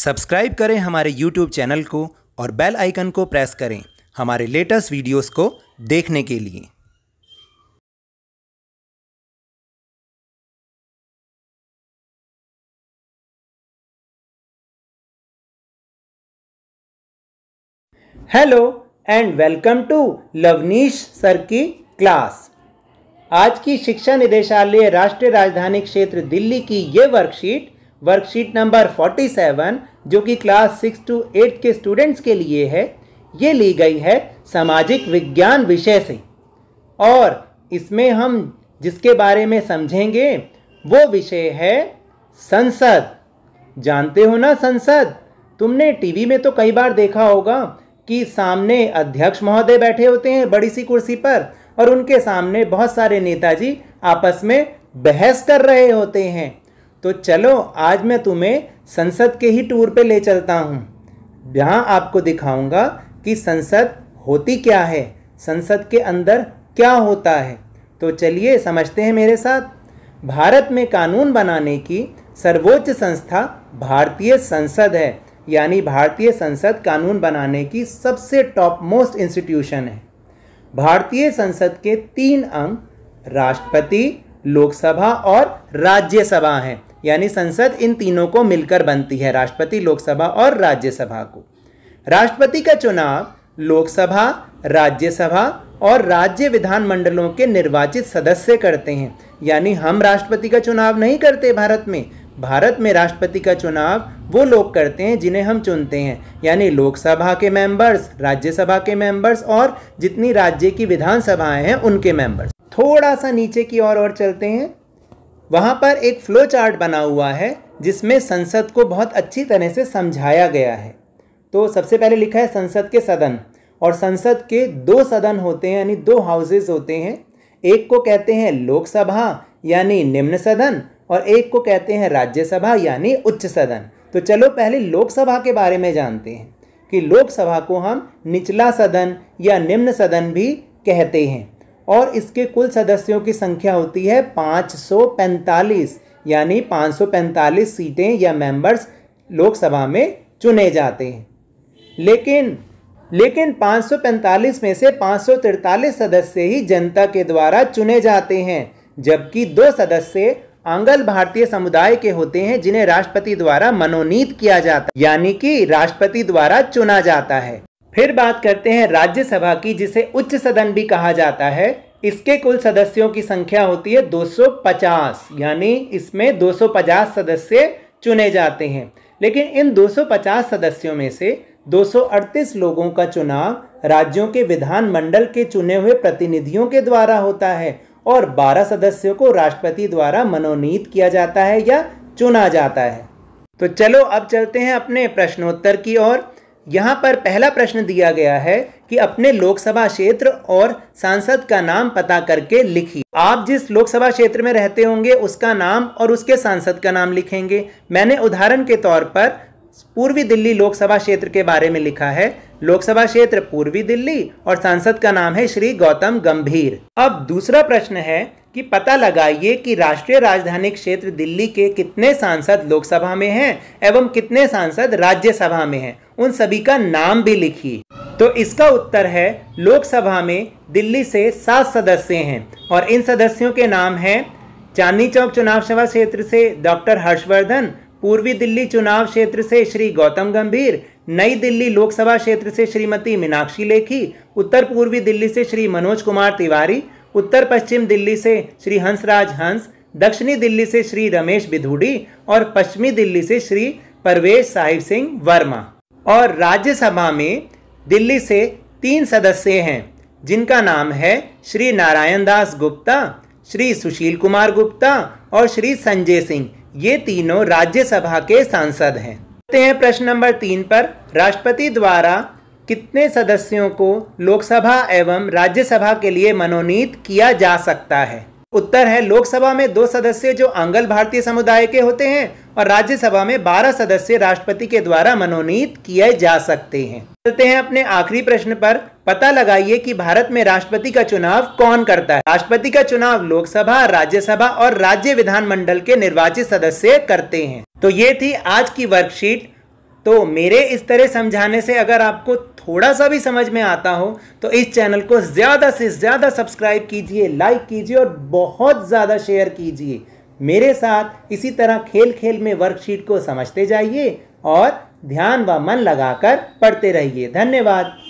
subscribe करें हमारे YouTube channel को और बेल आइकन को प्रेस करें हमारे लेटेस्ट वीडियोस को देखने के लिए hello and welcome to Lovneesh sir की क्लास आज की शिक्षा निदेशालय राष्ट्रीय राजधानी क्षेत्र दिल्ली की ये वर्कशीट वर्कशीट नंबर 47 जो कि क्लास सिक्स टू एट के स्टूडेंट्स के लिए है ये ली गई है सामाजिक विज्ञान विषय से और इसमें हम जिसके बारे में समझेंगे वो विषय है संसद जानते हो ना संसद तुमने टीवी में तो कई बार देखा होगा कि सामने अध्यक्ष महोदय बैठे होते हैं बड़ी सी कुर्सी पर और उनके सामने बहुत सारे नेताजी आपस में बहस कर रहे होते हैं तो चलो आज मैं तुम्हें संसद के ही टूर पे ले चलता हूँ जहाँ आपको दिखाऊंगा कि संसद होती क्या है संसद के अंदर क्या होता है तो चलिए समझते हैं मेरे साथ भारत में कानून बनाने की सर्वोच्च संस्था भारतीय संसद है यानी भारतीय संसद कानून बनाने की सबसे टॉप मोस्ट इंस्टीट्यूशन है भारतीय संसद के तीन अंग राष्ट्रपति लोकसभा और राज्यसभा हैं यानी संसद इन तीनों को मिलकर बनती है राष्ट्रपति लोकसभा और राज्यसभा को राष्ट्रपति का चुनाव लोकसभा राज्यसभा और राज्य विधानमंडलों के निर्वाचित सदस्य करते हैं यानी हम राष्ट्रपति का चुनाव नहीं करते भारत में भारत में राष्ट्रपति का चुनाव वो लोग करते हैं जिन्हें हम चुनते हैं यानी लोकसभा के मेंबर्स राज्यसभा के मेंबर्स और जितनी राज्य की विधानसभाएं हैं उनके मेंबर्स थोड़ा सा नीचे की ओर और, और चलते हैं वहाँ पर एक फ्लो चार्ट बना हुआ है जिसमें संसद को बहुत अच्छी तरह से समझाया गया है तो सबसे पहले लिखा है संसद के सदन और संसद के दो सदन होते हैं यानी दो हाउसेज होते हैं एक को कहते हैं लोकसभा यानी निम्न सदन और एक को कहते हैं राज्यसभा यानी उच्च सदन तो चलो पहले लोकसभा के बारे में जानते हैं कि लोकसभा को हम निचला सदन या निम्न सदन भी कहते हैं और इसके कुल सदस्यों की संख्या होती है 545 यानी 545 सीटें या मेंबर्स लोकसभा में चुने जाते हैं लेकिन लेकिन 545 में से 543 सदस्य ही जनता के द्वारा चुने जाते हैं जबकि दो सदस्य आंगल भारतीय समुदाय के होते हैं जिन्हें राष्ट्रपति द्वारा मनोनीत किया जाता है यानी कि राष्ट्रपति द्वारा चुना जाता है फिर बात करते हैं राज्यसभा की जिसे उच्च सदन भी कहा जाता है इसके कुल सदस्यों की संख्या होती है 250 यानी इसमें 250 सदस्य चुने जाते हैं लेकिन इन 250 सदस्यों में से 238 लोगों का चुनाव राज्यों के विधानमंडल के चुने हुए प्रतिनिधियों के द्वारा होता है और 12 सदस्यों को राष्ट्रपति द्वारा मनोनीत किया जाता है या चुना जाता है तो चलो अब चलते हैं अपने प्रश्नोत्तर की ओर यहाँ पर पहला प्रश्न दिया गया है कि अपने लोकसभा क्षेत्र और सांसद का नाम पता करके लिखिए आप जिस लोकसभा क्षेत्र में रहते होंगे उसका नाम और उसके सांसद का नाम लिखेंगे मैंने उदाहरण के तौर पर पूर्वी दिल्ली लोकसभा क्षेत्र के बारे में लिखा है लोकसभा क्षेत्र पूर्वी दिल्ली और सांसद का नाम है श्री गौतम गंभीर अब दूसरा प्रश्न है कि पता लगाइए कि राष्ट्रीय राजधानी क्षेत्र दिल्ली के कितने सांसद लोकसभा में हैं एवं कितने सांसद राज्यसभा में हैं उन सभी का नाम भी लिखिए तो इसका उत्तर है लोकसभा में दिल्ली से सात सदस्य हैं और इन सदस्यों के नाम हैं चांदनी चौक चुनाव सभा क्षेत्र से डॉक्टर हर्षवर्धन पूर्वी दिल्ली चुनाव क्षेत्र से श्री गौतम गंभीर नई दिल्ली लोकसभा क्षेत्र से श्रीमती मीनाक्षी लेखी उत्तर पूर्वी दिल्ली से श्री मनोज कुमार तिवारी उत्तर पश्चिम दिल्ली से श्री हंसराज हंस दक्षिणी दिल्ली से श्री रमेश बिधूडी और पश्चिमी दिल्ली से श्री परवेश साहिब सिंह वर्मा और राज्यसभा में दिल्ली से तीन सदस्य हैं जिनका नाम है श्री नारायण दास गुप्ता श्री सुशील कुमार गुप्ता और श्री संजय सिंह ये तीनों राज्यसभा के सांसद हैं ते हैं प्रश्न नंबर तीन पर राष्ट्रपति द्वारा कितने सदस्यों को लोकसभा एवं राज्यसभा के लिए मनोनीत किया जा सकता है उत्तर है लोकसभा में दो सदस्य जो आंगल भारतीय समुदाय के होते हैं और राज्यसभा में 12 सदस्य राष्ट्रपति के द्वारा मनोनीत किए जा सकते हैं चलते हैं अपने आखिरी प्रश्न पर पता लगाइए कि भारत में राष्ट्रपति का चुनाव कौन करता है राष्ट्रपति का चुनाव लोकसभा राज्यसभा और राज्य विधानमंडल के निर्वाचित सदस्य करते हैं तो ये थी आज की वर्कशीट तो मेरे इस तरह समझाने से अगर आपको थोड़ा सा भी समझ में आता हो तो इस चैनल को ज़्यादा से ज़्यादा सब्सक्राइब कीजिए लाइक कीजिए और बहुत ज़्यादा शेयर कीजिए मेरे साथ इसी तरह खेल खेल में वर्कशीट को समझते जाइए और ध्यान व मन लगाकर पढ़ते रहिए धन्यवाद